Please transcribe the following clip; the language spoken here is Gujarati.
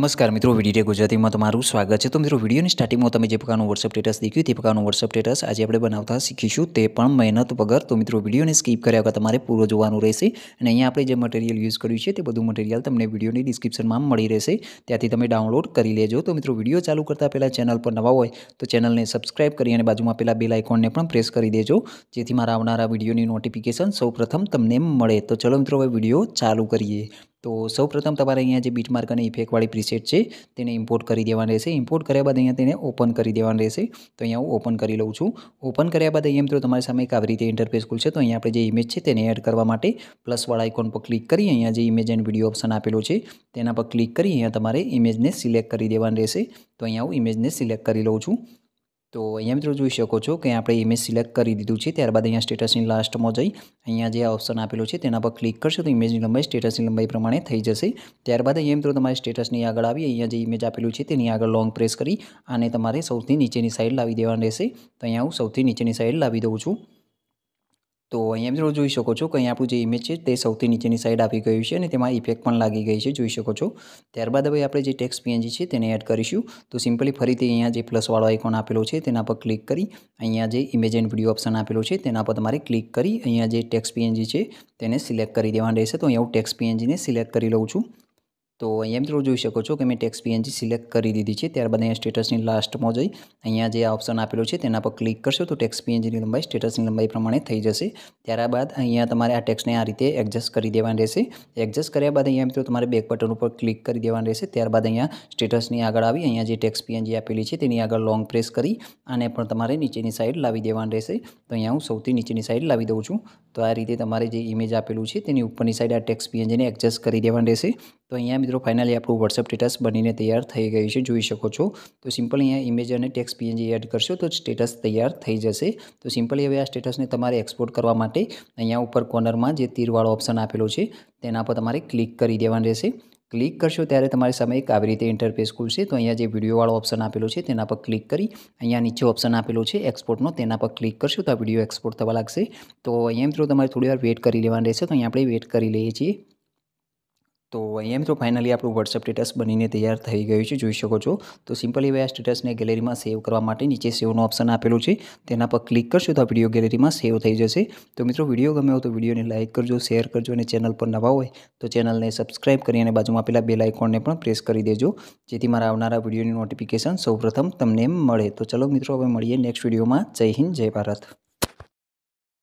નમસ્કાર મિત્રો વિડીયો ગુજરાતીમાં તમારું સ્વાગત છે તો મિત્રો વિડીયોની સ્ટાર્ટિંગમાં તમે જે પ્રકારનું વોટ્સઅપ સ્ટેટસ દેખ્યું તે પ્રકારનું વોટ્સઅપ સ્ટેટસ આજે આપણે બનાવતા શીખીશું તે પણ મહેનત વગર તો મિત્રો વિડીયોને સ્કીપ કર્યા વગર તમારે પૂરો જોવાનું રહેશે અને અહીંયા આપણે જે મટીરિયલ યુઝ કર્યું છે તે બધું મટીરિયલ તમને વિડીયોની ડિસ્ક્રિપ્શનમાં મળી રહેશે ત્યાંથી તમે ડાઉનલોડ કરી લેજો તો મિત્રો વિડીયો ચાલુ કરતાં પહેલાં ચેનલ પર નવા હોય તો ચેનલને સબસ્ક્રાઇબ કરી અને બાજુમાં પહેલાં બેલ આઇકોનને પણ પ્રેસ કરી દેજો જેથી મારા આવનારા વિડીયોની નોટિફિકેશન સૌપ્રથમ તમને મળે તો ચલો મિત્રો હવે વિડીયો ચાલુ કરીએ તો સૌપ્રથમ તમારે અહીંયા જે બીટ માર્ક અને ઇફેક્ટવાળી પ્રીસેટ છે તેને ઇમ્પોર્ટ કરી દેવાની રહેશે ઇમ્પોર્ટ કર્યા બાદ અહીંયા તેને ઓપન કરી દેવાનું રહેશે તો અહીંયા હું ઓપન કરી લઉં છું ઓપન કર્યા બાદ અહીંયા મિત્રો તમારી સામે એક આવી રીતે ઇન્ટરફેસ ખુલશે તો અહીંયા આપણે જે ઇમેજ છે તેને એડ કરવા માટે પ્લસવાળા આઇકોન પર ક્લિક કરી અહીંયા જે ઇમેજ એન્ડ વિડીયો ઓપ્શન આપેલો છે તેના પર ક્લિક કરી અહીંયા તમારે ઇમેજને સિલેક્ટ કરી દેવાની રહેશે તો અહીંયા હું ઇમેજને સિલેક્ટ કરી લઉં છું તો અહીંયા મિત્રો જોઈ શકો છો કે આપણે ઇમેજ સિલેક્ટ કરી દીધું છે ત્યારબાદ અહીંયા સ્ટેટસની લાસ્ટમાં જઈ અહીંયા જે ઓપ્શન આપેલું છે તેના પર ક્લિક કરશો તો ઇમેજની લંબાઈ સ્ટેટસની લંબાઈ પ્રમાણે થઈ જશે ત્યારબાદ અહીંયા મિત્રો તમારે સ્ટેટસની આગળ આવી અહીંયા જે ઇમેજ આપેલું છે તેની આગળ લોંગ પ્રેસ કરી અને તમારે સૌથી નીચેની સાઈડ લાવી દેવાની રહેશે તો અહીંયા હું સૌથી નીચેની સાઈડ લાવી દઉં છું તો અહીંયા મિત્રો જોઈ શકો છો કે અહીં આપણું જે ઇમેજ છે તે સૌથી નીચેની સાઈડ આવી ગયું છે અને તેમાં ઇફેક્ટ પણ લાગી ગઈ છે જોઈ શકો છો ત્યારબાદ હવે આપણે જે ટેક્સ પીએનજી છે તેને એડ કરીશું તો સિમ્પલી ફરીથી અહીંયા જે પ્લસવાળો આઇકોન આપેલો છે તેના પર ક્લિક કરી અહીંયા જે ઇમેજ એન્ડ વિડીયો ઓપ્શન આપેલો છે તેના પર તમારે ક્લિક કરી અહીંયા જે ટેક્સ પીએનજી છે તેને સિલેક્ટ કરી દેવાનું રહેશે તો અહીંયા હું ટેક્સ પીએનજીને સિલેક્ટ કરી લઉં છું તો અહીંયા મિત્રો જોઈ શકો છો કે મેં ટેક્સ પીએનજી સિલેક્ટ કરી દીધી છે ત્યારબાદ અહીંયા સ્ટેટસની લાસ્ટમાં જઈ અહીંયા જે ઓપ્શન આપેલો છે તેના પર ક્લિક કરશો તો ટેક્સ પીએનજીની લંબાઈ સ્ટેટસની લંબાઈ પ્રમાણે થઈ જશે ત્યારબાદ અહીંયા તમારે આ ટેક્સને આ રીતે એડજસ્ટ કરી દેવાનું રહેશે એડજસ્ટ કર્યા બાદ અહીંયા મિત્રો તમારે બેક બટન ઉપર ક્લિક કરી દેવાનું રહેશે ત્યારબાદ અહીંયા સ્ટેટસની આગળ આવી અહીંયા જે ટેક્સ પીએનજી આપેલી છે તેની આગળ લોંગ પ્રેસ કરી અને પણ તમારે નીચેની સાઈડ લાવી દેવાનું રહેશે તો અહીંયા હું સૌથી નીચેની સાઈડ લાવી દઉં છું તો આ રીતે તમારે જે ઇમેજ આપેલું છે તેની ઉપરની સાઈડ આ ટેક્સ પીએનજીને એડજસ્ટ કરી દેવાની રહેશે તો અહીંયા મિત્રો ફાઇનલી આપણું વોટ્સઅપ સ્ટેટસ બનીને તૈયાર થઈ ગયું છે જોઈ શકો છો તો સિમ્પલ અહીંયા ઇમેજ અને ટેક્સ પીએનજી એડ કરશો તો સ્ટેટસ તૈયાર થઈ જશે તો સિમ્પલી હવે આ સ્ટેટસને તમારે એક્સપોર્ટ કરવા માટે અહીંયા ઉપર કોર્નરમાં જે તીરવાળો ઓપ્શન આપેલો છે તેના પર તમારે ક્લિક કરી દેવાનું રહેશે ક્લિક કરશો ત્યારે તમારી સામે એક આવી રીતે ઇન્ટરફેસ ખુલશે તો અહીંયા જે વિડીયોવાળો ઓપ્શન આપેલો છે તેના પર ક્લિક કરી અહીંયા નીચે ઓપ્શન આપેલો છે એક્સપોર્ટનો તેના પર ક્લિક કરશો તો આ વિડીયો એક્સપોર્ટ થવા લાગશે તો અહીંયા મિત્રો તમારે થોડી વાર વેઇટ કરી લેવાનું રહેશે તો અહીંયા આપણે વેટ કરી લઈએ છીએ તો અહીંયા મિત્રો ફાઇનલી આપણું વોટ્સઅપ સ્ટેટસ બનીને તૈયાર થઈ ગયું છે જોઈ શકો છો તો સિમ્પલી હવે આ સ્ટેટસને ગેલેરીમાં સેવ કરવા માટે નીચે સેવનો ઓપ્શન આપેલું છે તેના પર ક્લિક કરશો તો વિડીયો ગેલેરીમાં સેવ થઈ જશે તો મિત્રો વિડીયો ગમ્યો તો વિડીયોને લાઇક કરજો શેર કરજો અને ચેનલ પર નવા હોય તો ચેનલને સબસ્ક્રાઇબ કરી અને બાજુમાં આપેલા બે આઇકોનને પણ પ્રેસ કરી દેજો જેથી મારા આવનારા વિડીયોની નોટિફિકેશન સૌપ્રથમ તમને મળે તો ચલો મિત્રો હવે મળીએ નેક્સ્ટ વિડીયોમાં જય હિન્દ જય ભારત